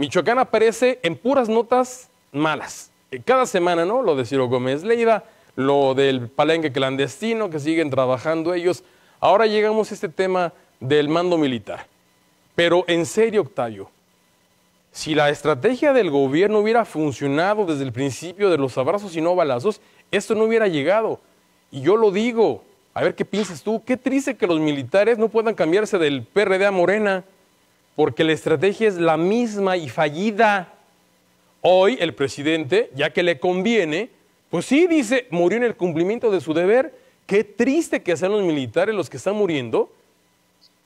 Michoacán aparece en puras notas malas. Eh, cada semana, ¿no? Lo de Ciro Gómez Leida, lo del palenque clandestino que siguen trabajando ellos. Ahora llegamos a este tema del mando militar. Pero en serio, Octavio, si la estrategia del gobierno hubiera funcionado desde el principio de los abrazos y no balazos, esto no hubiera llegado. Y yo lo digo, a ver qué piensas tú, qué triste que los militares no puedan cambiarse del PRD a Morena porque la estrategia es la misma y fallida. Hoy el presidente, ya que le conviene, pues sí dice, murió en el cumplimiento de su deber. Qué triste que sean los militares los que están muriendo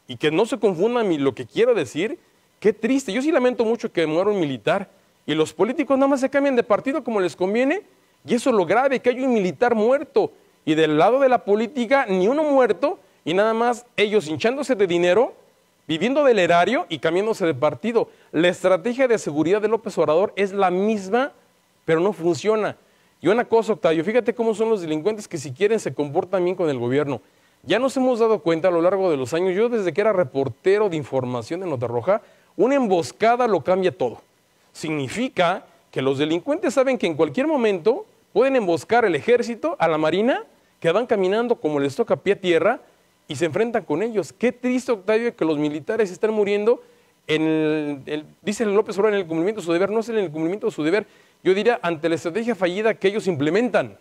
y que no se confundan lo que quiero decir. Qué triste. Yo sí lamento mucho que muera un militar y los políticos nada más se cambian de partido como les conviene y eso es lo grave, que hay un militar muerto y del lado de la política ni uno muerto y nada más ellos hinchándose de dinero viviendo del erario y cambiándose de partido. La estrategia de seguridad de López Obrador es la misma, pero no funciona. Y una cosa, Octavio, fíjate cómo son los delincuentes que si quieren se comportan bien con el gobierno. Ya nos hemos dado cuenta a lo largo de los años, yo desde que era reportero de información de Nota Roja, una emboscada lo cambia todo. Significa que los delincuentes saben que en cualquier momento pueden emboscar el ejército, a la marina, que van caminando como les toca pie a tierra, y se enfrentan con ellos. Qué triste, Octavio, que los militares están muriendo dice López Obrador, en el cumplimiento de su deber, no es en el cumplimiento de su deber, yo diría, ante la estrategia fallida que ellos implementan.